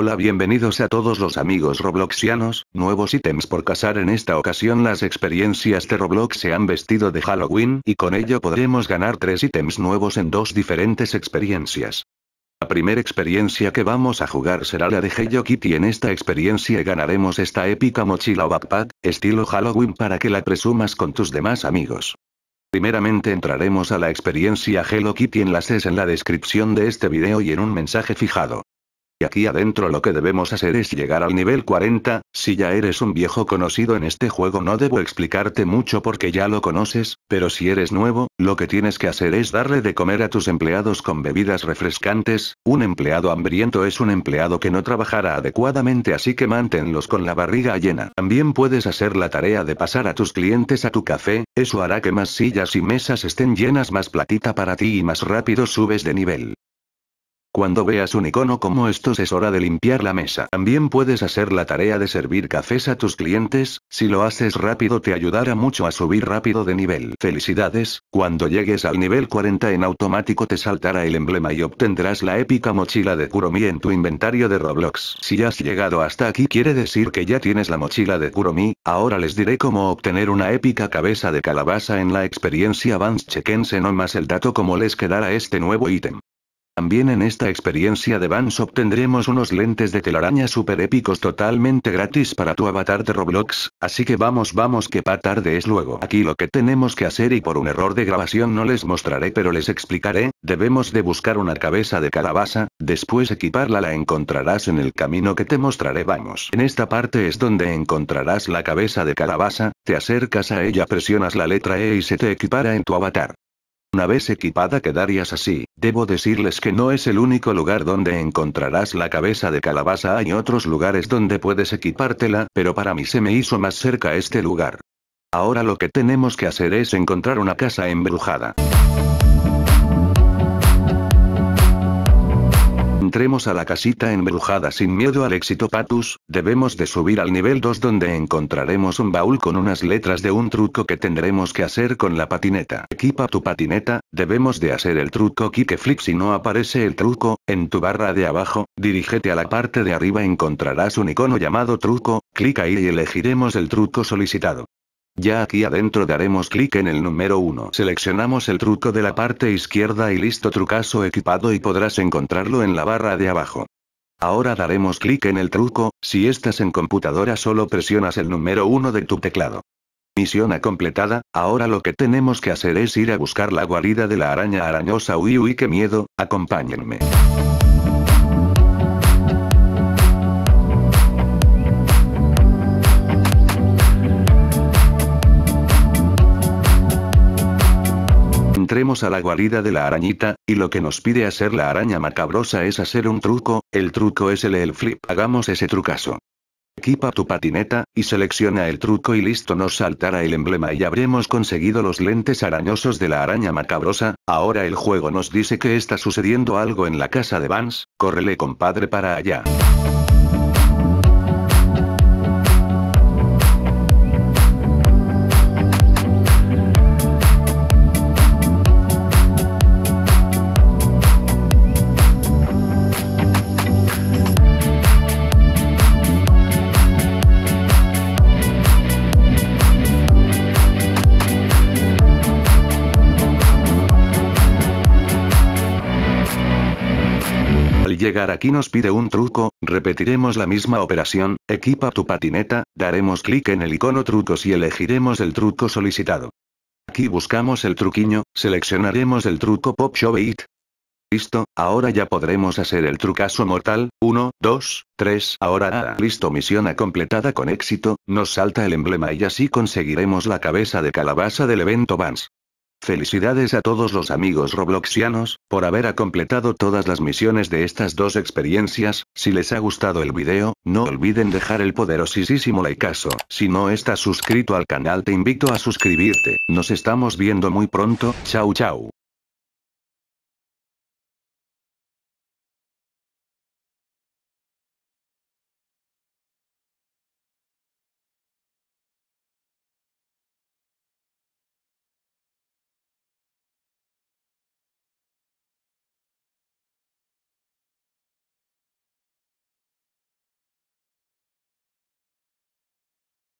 Hola bienvenidos a todos los amigos robloxianos, nuevos ítems por cazar en esta ocasión las experiencias de Roblox se han vestido de Halloween y con ello podremos ganar tres ítems nuevos en dos diferentes experiencias. La primera experiencia que vamos a jugar será la de Hello Kitty en esta experiencia ganaremos esta épica mochila o backpack, estilo Halloween para que la presumas con tus demás amigos. Primeramente entraremos a la experiencia Hello Kitty en las en la descripción de este video y en un mensaje fijado. Y aquí adentro lo que debemos hacer es llegar al nivel 40, si ya eres un viejo conocido en este juego no debo explicarte mucho porque ya lo conoces, pero si eres nuevo, lo que tienes que hacer es darle de comer a tus empleados con bebidas refrescantes, un empleado hambriento es un empleado que no trabajará adecuadamente así que manténlos con la barriga llena. También puedes hacer la tarea de pasar a tus clientes a tu café, eso hará que más sillas y mesas estén llenas más platita para ti y más rápido subes de nivel. Cuando veas un icono como estos es hora de limpiar la mesa. También puedes hacer la tarea de servir cafés a tus clientes, si lo haces rápido te ayudará mucho a subir rápido de nivel. Felicidades, cuando llegues al nivel 40 en automático te saltará el emblema y obtendrás la épica mochila de Kuromi en tu inventario de Roblox. Si has llegado hasta aquí quiere decir que ya tienes la mochila de Kuromi, ahora les diré cómo obtener una épica cabeza de calabaza en la experiencia Vans. Chequense no más el dato como les quedará este nuevo ítem. También en esta experiencia de Vans obtendremos unos lentes de telaraña super épicos totalmente gratis para tu avatar de Roblox, así que vamos vamos que pa tarde es luego. Aquí lo que tenemos que hacer y por un error de grabación no les mostraré pero les explicaré, debemos de buscar una cabeza de calabaza, después equiparla la encontrarás en el camino que te mostraré vamos. En esta parte es donde encontrarás la cabeza de calabaza, te acercas a ella presionas la letra E y se te equipara en tu avatar. Una vez equipada quedarías así, debo decirles que no es el único lugar donde encontrarás la cabeza de calabaza, hay otros lugares donde puedes equipártela, pero para mí se me hizo más cerca este lugar. Ahora lo que tenemos que hacer es encontrar una casa embrujada. Entremos a la casita embrujada sin miedo al éxito Patus, debemos de subir al nivel 2 donde encontraremos un baúl con unas letras de un truco que tendremos que hacer con la patineta. Equipa tu patineta, debemos de hacer el truco kickflip si no aparece el truco, en tu barra de abajo, dirígete a la parte de arriba encontrarás un icono llamado truco, clic ahí y elegiremos el truco solicitado. Ya aquí adentro daremos clic en el número 1. Seleccionamos el truco de la parte izquierda y listo trucazo equipado y podrás encontrarlo en la barra de abajo. Ahora daremos clic en el truco, si estás en computadora solo presionas el número 1 de tu teclado. Misión a completada, ahora lo que tenemos que hacer es ir a buscar la guarida de la araña arañosa uy uy qué miedo, acompáñenme. a la guarida de la arañita, y lo que nos pide hacer la araña macabrosa es hacer un truco, el truco es el el flip. Hagamos ese trucazo. Equipa tu patineta, y selecciona el truco y listo nos saltará el emblema y habremos conseguido los lentes arañosos de la araña macabrosa, ahora el juego nos dice que está sucediendo algo en la casa de Vance, córrele compadre para allá. llegar aquí nos pide un truco, repetiremos la misma operación, equipa tu patineta, daremos clic en el icono trucos y elegiremos el truco solicitado. Aquí buscamos el truquiño, seleccionaremos el truco Pop Show It. Listo, ahora ya podremos hacer el trucazo mortal, 1, 2, 3, ahora ah, listo misión completada con éxito, nos salta el emblema y así conseguiremos la cabeza de calabaza del evento Vans. Felicidades a todos los amigos robloxianos, por haber completado todas las misiones de estas dos experiencias, si les ha gustado el video, no olviden dejar el poderosísimo likeazo, si no estás suscrito al canal te invito a suscribirte, nos estamos viendo muy pronto, chau chau.